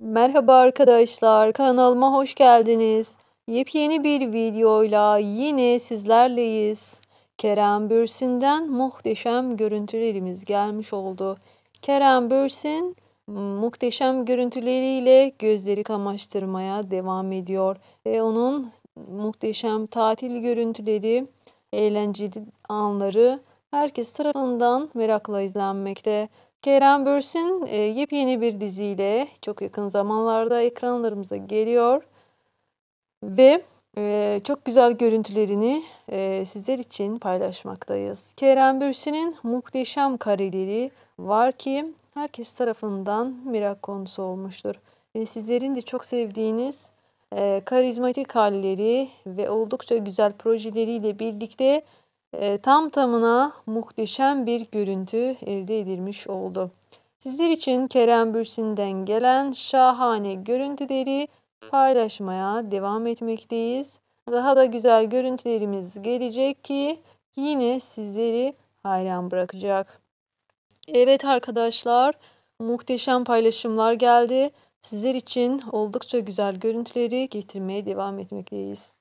Merhaba arkadaşlar, kanalıma hoş geldiniz. Yepyeni bir videoyla yine sizlerleyiz. Kerem Bürsin'den muhteşem görüntülerimiz gelmiş oldu. Kerem Bürsin muhteşem görüntüleriyle gözleri kamaştırmaya devam ediyor ve onun muhteşem tatil görüntüleri, eğlenceli anları herkes tarafından merakla izlenmekte. Kerem Bürsin e, yepyeni bir diziyle çok yakın zamanlarda ekranlarımıza geliyor. Ve e, çok güzel görüntülerini e, sizler için paylaşmaktayız. Kerem Bürsin'in muhteşem kareleri var ki herkes tarafından merak konusu olmuştur. E, sizlerin de çok sevdiğiniz karizmatik halleri ve oldukça güzel projeleriyle birlikte tam tamına muhteşem bir görüntü elde edilmiş oldu. Sizler için Kerem Bürsin'den gelen şahane görüntüleri paylaşmaya devam etmekteyiz. Daha da güzel görüntülerimiz gelecek ki yine sizleri hayran bırakacak. Evet arkadaşlar, muhteşem paylaşımlar geldi. Sizler için oldukça güzel görüntüleri getirmeye devam etmekteyiz.